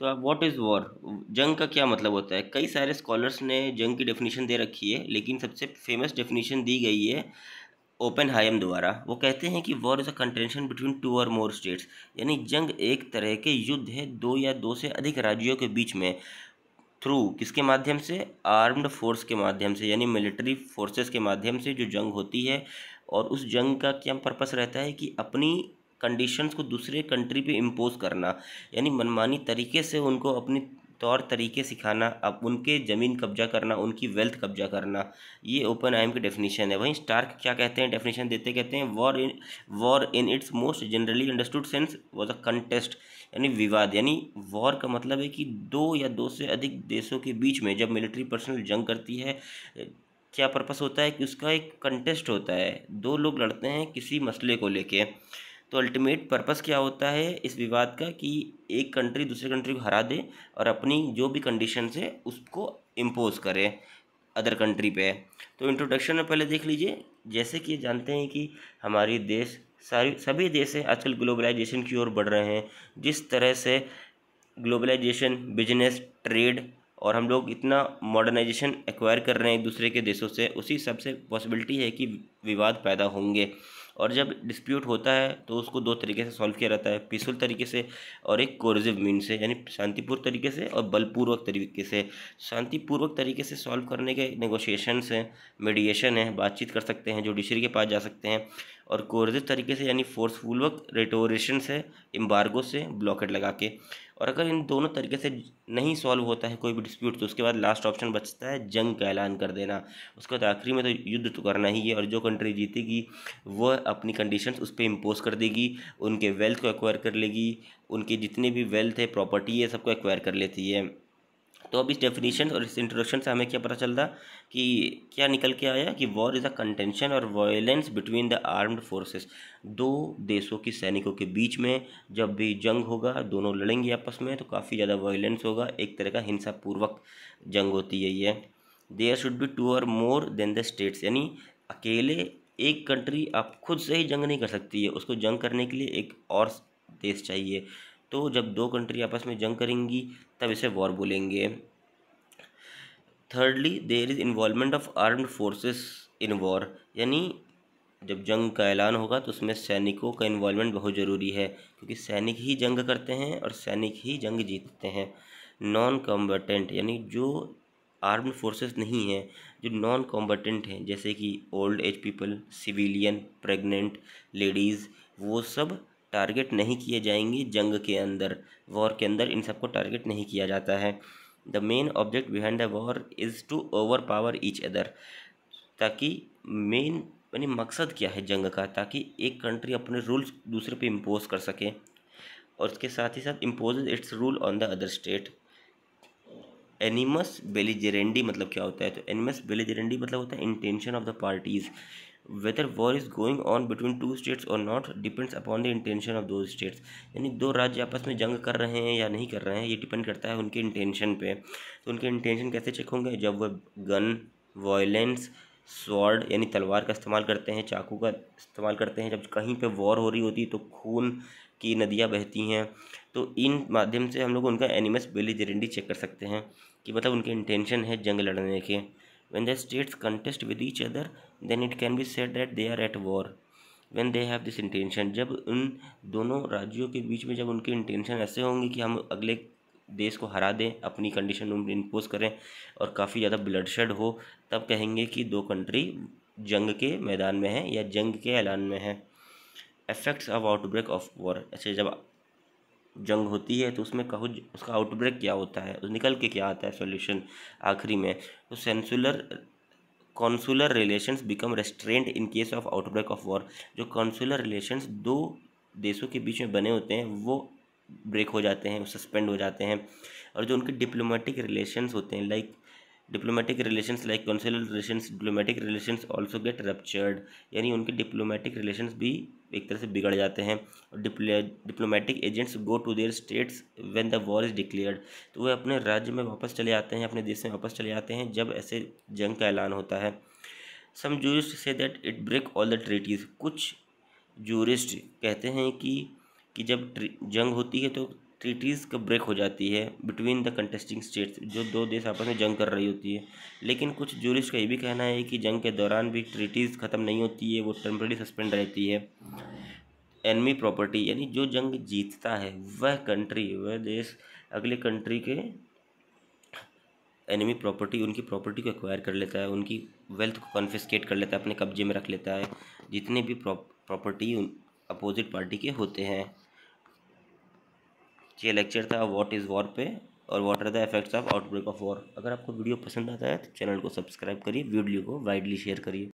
तो अब what is war जंग का क्या मतलब होता है कई सारे स्कॉलर्स ने जंग की डेफिनेशन दे रखी है लेकिन सबसे फेमस डेफिनेशन दी गई है ओपन हाइम द्वारा वो कहते हैं कि war is a contention between two or more states यानी जंग एक तरह के युद्ध है दो या दो से अधिक राज्यों के बीच में थ्रू किसके माध्यम से आर्म्ड फोर्स के माध्यम से यानी मिलिट्री फोर्सेस के माध्यम से जो जंग होती है और उस जंग का क्या पर्पस रहता है कि अपनी कंडीशंस को दूसरे कंट्री पे इम्पोज करना यानी मनमानी तरीके से उनको अपने तौर तरीके सिखाना अब उनके ज़मीन कब्जा करना उनकी वेल्थ कब्जा करना ये ओपन आई की डेफिनेशन है वहीं स्टार्क क्या कहते हैं डेफिनेशन देते कहते हैं war in war in its most generally understood sense was a contest यानी विवाद यानी वॉर का मतलब है कि दो या दो से अधिक देशों के बीच में जब मिलिट्री पर्सनल जंग करती है क्या पर्पस होता है कि उसका एक कंटेस्ट होता है दो लोग लड़ते हैं किसी मसले को लेके तो अल्टीमेट पर्पस क्या होता है इस विवाद का कि एक कंट्री दूसरे कंट्री को हरा दे और अपनी जो भी कंडीशन है उसको इम्पोज करे अदर कंट्री पे तो इंट्रोडक्शन में पहले देख लीजिए जैसे कि जानते हैं कि हमारे देश सारी सभी देश आजकल ग्लोबलाइजेशन की ओर बढ़ रहे हैं जिस तरह से ग्लोबलाइजेशन बिजनेस ट्रेड और हम लोग इतना मॉडर्नाइजेशन एक्वायर कर रहे हैं एक दूसरे के देशों से उसी सबसे पॉसिबिलिटी है कि विवाद पैदा होंगे और जब डिस्प्यूट होता है तो उसको दो तरीके से सॉल्व किया जाता है पीसफुल तरीके से और एक कोरजिव मीन से यानी शांतिपूर्व तरीके से और बलपूर्वक तरीके से शांतिपूर्वक तरीके से सॉल्व करने के नेगोशिएशंस हैं मीडिएशन है बातचीत कर सकते हैं जुडिशरी के पास जा सकते हैं और कोरजिव तरीके से यानी फोर्सफुलवक रेटोरेशन से इम्बार्गो से ब्लॉकेट लगा के और अगर इन दोनों तरीके से नहीं सॉल्व होता है कोई भी डिस्प्यूट तो उसके बाद लास्ट ऑप्शन बचता है जंग का ऐलान कर देना उसके बाद आखिरी में तो युद्ध तो करना ही है और जो कंट्री जीतेगी वह अपनी कंडीशंस उस पर इम्पोज कर देगी उनके वेल्थ को एक्वायर कर लेगी उनके जितने भी वेल्थ है प्रॉपर्टी है सबको एक्वायर कर लेती है तो अब इस डेफिनेशन और इस इंट्रोडक्शन से हमें क्या पता चल रहा कि क्या निकल के आया कि वॉर इज़ अ कंटेंशन और violence between the armed forces दो देशों के सैनिकों के बीच में जब भी जंग होगा दोनों लड़ेंगे आपस में तो काफ़ी ज़्यादा वायलेंस होगा एक तरह का हिंसापूर्वक जंग होती है ये there should be to or more than the states यानी अकेले एक कंट्री आप खुद से ही जंग नहीं कर सकती है उसको जंग करने के लिए एक और देश चाहिए तो जब दो कंट्री आपस में जंग करेंगी तब इसे वॉर बोलेंगे thirdly there is involvement of armed forces in war यानी जब जंग का ऐलान होगा तो उसमें सैनिकों का इन्वॉलमेंट बहुत ज़रूरी है क्योंकि सैनिक ही जंग करते हैं और सैनिक ही जंग जीतते हैं नॉन कम्बटेंट यानी जो आर्म्ड फोर्सेस नहीं हैं जो नॉन कॉम्बटेंट हैं जैसे कि old age people civilian pregnant ladies वो सब टारगेट नहीं किए जाएंगे जंग के अंदर वॉर के अंदर इन सबको टारगेट नहीं किया जाता है the main object behind the war is to over power अदर ताकि मेन यानी मकसद क्या है जंग का ताकि एक कंट्री अपने रूल्स दूसरे पे इम्पोज कर सके और इसके साथ ही साथ impose its rule on the other state animus belligerendi मतलब क्या होता है तो एनिमस बेलिजेरेंडी मतलब होता है intention of the parties whether war is going on between two states or not depends upon the intention of दो स्टेट्स यानी दो राज्य आपस में जंग कर रहे हैं या नहीं कर रहे हैं ये डिपेंड करता है उनके इंटेंशन पे तो उनके इंटेंशन कैसे चेक होंगे जब वह गन वायलेंस स्वॉर्ड यानी तलवार का इस्तेमाल करते हैं चाकू का इस्तेमाल करते हैं जब कहीं पे वॉर हो रही होती है तो खून की नदियाँ बहती हैं तो इन माध्यम से हम लोग उनका एनिमस बेली जरेंडी चेक कर सकते हैं कि मतलब उनके इंटेंशन है जंग लड़ने के when the states contest with each other then it can be said that they are at war when they have this intention जब उन दोनों राज्यों के बीच में जब उनके इंटेंशन ऐसे होंगे कि हम अगले देश को हरा दें अपनी कंडीशन इम्पोज करें और काफ़ी ज़्यादा ब्लड शेड हो तब कहेंगे कि दो कंट्री जंग के मैदान में हैं या जंग के ऐलान में हैं effects of outbreak of war अच्छा जब जंग होती है तो उसमें कहो उसका आउटब्रेक क्या होता है निकल के क्या आता है सोल्यूशन आखिरी में तो consular consular relations become restraint in case of outbreak of war जो कॉन्सुलर रिलेशंस दो देशों के बीच में बने होते हैं वो ब्रेक हो जाते हैं सस्पेंड हो जाते हैं और जो उनके डिप्लोमेटिक रिलेशंस होते हैं like diplomatic relations like consular relations diplomatic relations also get ruptured यानी उनके डिप्लोमेटिक रिलेशंस भी एक तरह से बिगड़ जाते हैं और diplomatic agents go to their states when the war is declared तो वे अपने राज्य में वापस चले आते हैं अपने देश में वापस चले आते हैं जब ऐसे जंग का ऐलान होता है some jurist say that it break all the treaties कुछ जूरिस्ट कहते हैं कि कि जब जंग होती है तो ट्रीटीज़ का ब्रेक हो जाती है बिटवीन द कंटेस्टिंग स्टेट्स जो दो देश आपस में जंग कर रही होती है लेकिन कुछ जूरिस्ट का ये भी कहना है कि जंग के दौरान भी ट्रीटीज़ ख़त्म नहीं होती है वो टेम्प्रेरी सस्पेंड रहती है एनमी प्रॉपर्टी यानी जो जंग जीतता है वह कंट्री वह देश अगले कंट्री के एनिमी प्रॉपर्टी उनकी प्रॉपर्टी को एक्वायर कर लेता है उनकी वेल्थ को कॉन्फिस्केट कर लेता है अपने कब्जे में रख लेता है जितने भी प्रॉपर्टी अपोजिट पार्टी के होते हैं ये लेक्चर था व्हाट इज़ वॉर पे और what are the effects of outbreak of war अगर आपको वीडियो पसंद आता है तो चैनल को सब्सक्राइब करिए वीडियो को वाइडली शेयर करिए